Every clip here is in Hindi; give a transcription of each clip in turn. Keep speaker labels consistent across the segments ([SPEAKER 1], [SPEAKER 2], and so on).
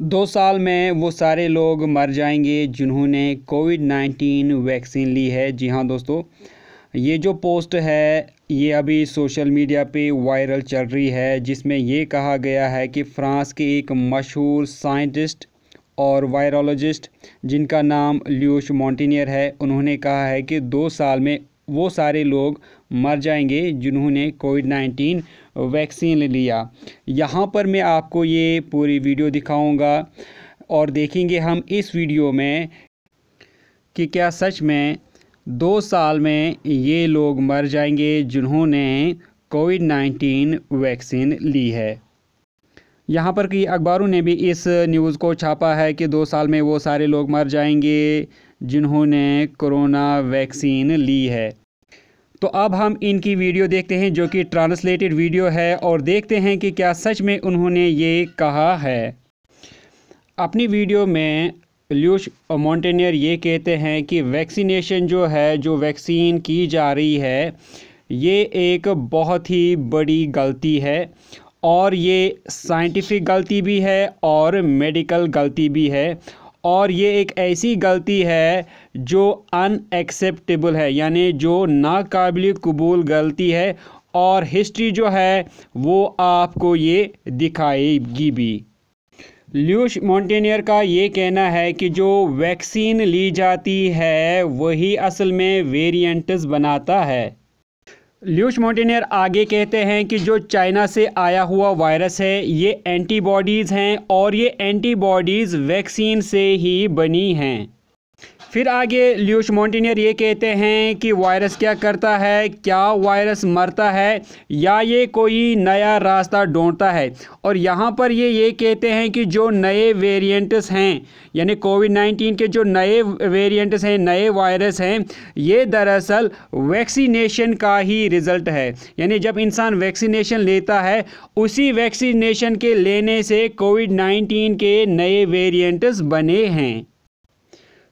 [SPEAKER 1] दो साल में वो सारे लोग मर जाएंगे जिन्होंने कोविड नाइन्टीन वैक्सीन ली है जी हाँ दोस्तों ये जो पोस्ट है ये अभी सोशल मीडिया पे वायरल चल रही है जिसमें ये कहा गया है कि फ्रांस के एक मशहूर साइंटिस्ट और वायरोलॉजिस्ट जिनका नाम ल्यूश मॉन्टीनियर है उन्होंने कहा है कि दो साल में वो सारे लोग मर जाएंगे जिन्होंने कोविड नाइन्टीन वैक्सीन ले लिया यहाँ पर मैं आपको ये पूरी वीडियो दिखाऊंगा और देखेंगे हम इस वीडियो में कि क्या सच में दो साल में ये लोग मर जाएंगे जिन्होंने कोविड नाइन्टीन वैक्सीन ली है यहाँ पर कई अखबारों ने भी इस न्यूज़ को छापा है कि दो साल में वो सारे लोग मर जाएंगे जिन्होंने कोरोना वैक्सीन ली है तो अब हम इनकी वीडियो देखते हैं जो कि ट्रांसलेटेड वीडियो है और देखते हैं कि क्या सच में उन्होंने ये कहा है अपनी वीडियो में ल्यूश मॉन्टेनियर ये कहते हैं कि वैक्सीनेशन जो है जो वैक्सीन की जा रही है ये एक बहुत ही बड़ी गलती है और ये साइंटिफिक गलती भी है और मेडिकल गलती भी है और ये एक ऐसी गलती है जो अनएक्सेप्टेबल है यानी जो नाकबिल कबूल गलती है और हिस्ट्री जो है वो आपको ये दिखाएगी भी ल्यूश मॉन्टेनियर का ये कहना है कि जो वैक्सीन ली जाती है वही असल में वेरिएंट्स बनाता है ल्यूश मोटिनियर आगे कहते हैं कि जो चाइना से आया हुआ वायरस है ये एंटीबॉडीज़ हैं और ये एंटीबॉडीज़ वैक्सीन से ही बनी हैं फिर आगे ल्यूश मॉन्टीनियर ये कहते हैं कि वायरस क्या करता है क्या वायरस मरता है या ये कोई नया रास्ता ढूंढता है और यहाँ पर ये ये कहते हैं कि जो नए वेरिएंट्स हैं यानी कोविड 19 के जो नए वेरिएंट्स हैं नए वायरस हैं ये दरअसल वैक्सीनेशन का ही रिज़ल्ट है यानी जब इंसान वैक्सीनेशन लेता है उसी वैक्सीनेशन के लेने से कोविड नाइन्टीन के नए वेरियंट्स बने हैं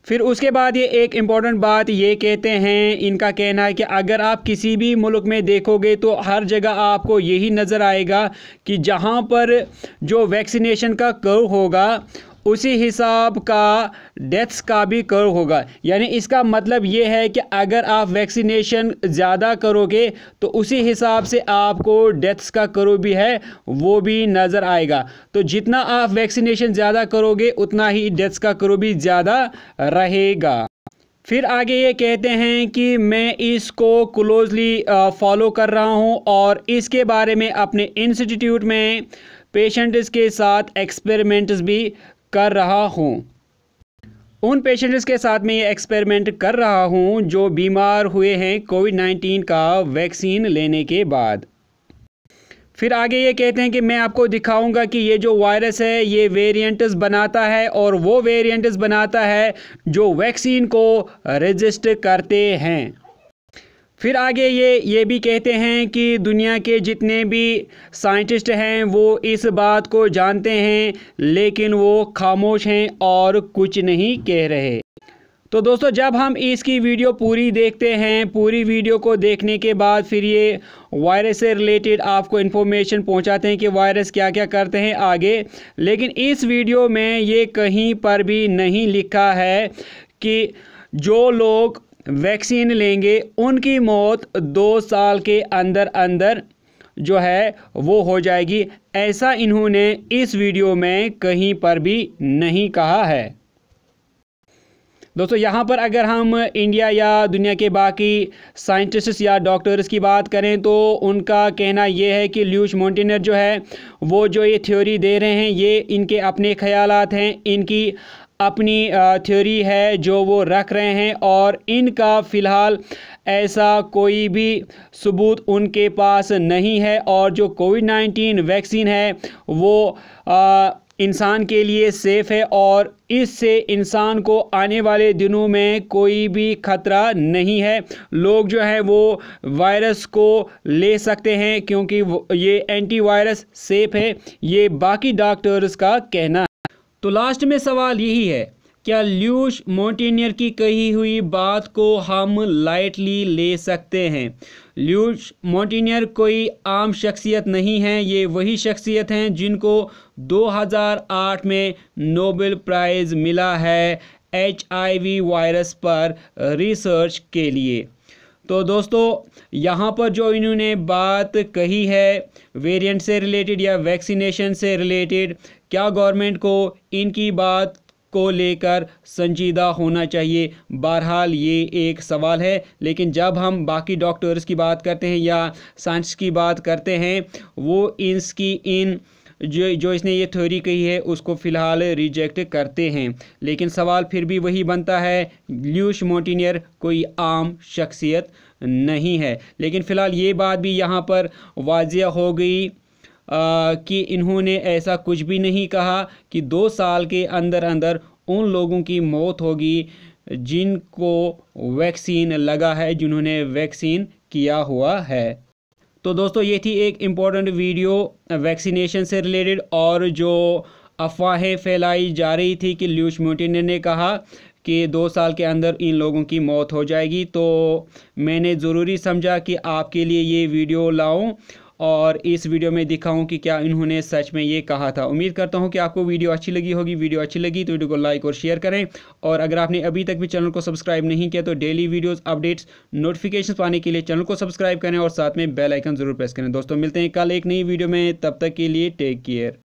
[SPEAKER 1] फिर उसके बाद ये एक इम्पॉर्टेंट बात ये कहते हैं इनका कहना है कि अगर आप किसी भी मुल्क में देखोगे तो हर जगह आपको यही नज़र आएगा कि जहाँ पर जो वैक्सीनेशन का कर्व होगा उसी हिसाब का डेथ्स का भी कर होगा यानी इसका मतलब ये है कि अगर आप वैक्सीनेशन ज़्यादा करोगे तो उसी हिसाब से आपको डेथ्स का करो भी है वो भी नज़र आएगा तो जितना आप वैक्सीनेशन ज़्यादा करोगे उतना ही डेथ्स का करो भी ज़्यादा रहेगा फिर आगे ये कहते हैं कि मैं इसको क्लोजली फॉलो कर रहा हूँ और इसके बारे में अपने इंस्टीट्यूट में पेशेंट्स के साथ एक्सपेरिमेंट्स भी कर रहा हूँ उन पेशेंट्स के साथ में ये एक्सपेरिमेंट कर रहा हूँ जो बीमार हुए हैं कोविड नाइन्टीन का वैक्सीन लेने के बाद फिर आगे ये कहते हैं कि मैं आपको दिखाऊंगा कि ये जो वायरस है ये वेरिएंट्स बनाता है और वो वेरिएंट्स बनाता है जो वैक्सीन को रजिस्टर करते हैं फिर आगे ये ये भी कहते हैं कि दुनिया के जितने भी साइंटिस्ट हैं वो इस बात को जानते हैं लेकिन वो खामोश हैं और कुछ नहीं कह रहे तो दोस्तों जब हम इसकी वीडियो पूरी देखते हैं पूरी वीडियो को देखने के बाद फिर ये वायरस से रिलेटेड आपको इन्फॉर्मेशन पहुंचाते हैं कि वायरस क्या क्या करते हैं आगे लेकिन इस वीडियो में ये कहीं पर भी नहीं लिखा है कि जो लोग वैक्सीन लेंगे उनकी मौत दो साल के अंदर अंदर जो है वो हो जाएगी ऐसा इन्होंने इस वीडियो में कहीं पर भी नहीं कहा है दोस्तों यहाँ पर अगर हम इंडिया या दुनिया के बाकी साइंटिस्ट या डॉक्टर्स की बात करें तो उनका कहना ये है कि ल्यूश मोन्टेनर जो है वो जो ये थ्योरी दे रहे हैं ये इनके अपने ख्याल हैं इनकी अपनी थ्योरी है जो वो रख रहे हैं और इनका फ़िलहाल ऐसा कोई भी सबूत उनके पास नहीं है और जो कोविड नाइन्टीन वैक्सीन है वो आ, इंसान के लिए सेफ़ है और इससे इंसान को आने वाले दिनों में कोई भी ख़तरा नहीं है लोग जो है वो वायरस को ले सकते हैं क्योंकि ये एंटीवायरस सेफ़ है ये बाकी डॉक्टर्स का कहना है तो लास्ट में सवाल यही है क्या ल्यूश मोंटेनियर की कही हुई बात को हम लाइटली ले सकते हैं ल्यूश मोंटेनियर कोई आम शख्सियत नहीं है ये वही शख्सियत हैं जिनको 2008 में नोबेल प्राइज़ मिला है एच वायरस पर रिसर्च के लिए तो दोस्तों यहाँ पर जो इन्होंने बात कही है वेरिएंट से रिलेटेड या वैक्सीनेशन से रिलेटेड क्या गवर्नमेंट को इनकी बात को लेकर संजीदा होना चाहिए बहरहाल ये एक सवाल है लेकिन जब हम बाकी डॉक्टर्स की बात करते हैं या साइंस की बात करते हैं वो इसकी इन जो जो इसने ये थ्योरी कही है उसको फ़िलहाल रिजेक्ट करते हैं लेकिन सवाल फिर भी वही बनता है ल्यूश मोटिनियर कोई आम शख्सियत नहीं है लेकिन फ़िलहाल ये बात भी यहाँ पर वाजिया हो गई कि इन्होंने ऐसा कुछ भी नहीं कहा कि दो साल के अंदर अंदर उन लोगों की मौत होगी जिनको वैक्सीन लगा है जिन्होंने वैक्सीन किया हुआ है तो दोस्तों ये थी एक इम्पॉर्टेंट वीडियो वैक्सीनेशन से रिलेटेड और जो अफवाहें फैलाई जा रही थी कि ल्यूश म्यूटिन ने कहा कि दो साल के अंदर इन लोगों की मौत हो जाएगी तो मैंने ज़रूरी समझा कि आपके लिए ये वीडियो लाऊं और इस वीडियो में दिखाऊँ कि क्या इन्होंने सच में ये कहा था उम्मीद करता हूँ कि आपको वीडियो अच्छी लगी होगी वीडियो अच्छी लगी तो वीडियो को लाइक और शेयर करें और अगर आपने अभी तक भी चैनल को सब्सक्राइब नहीं किया तो डेली वीडियोज़ अपडेट्स नोटिफिकेशन पाने के लिए चैनल को सब्सक्राइब करें और साथ में बेलाइकन ज़रूर प्रेस करें दोस्तों मिलते हैं कल एक नई वीडियो में तब तक के लिए टेक केयर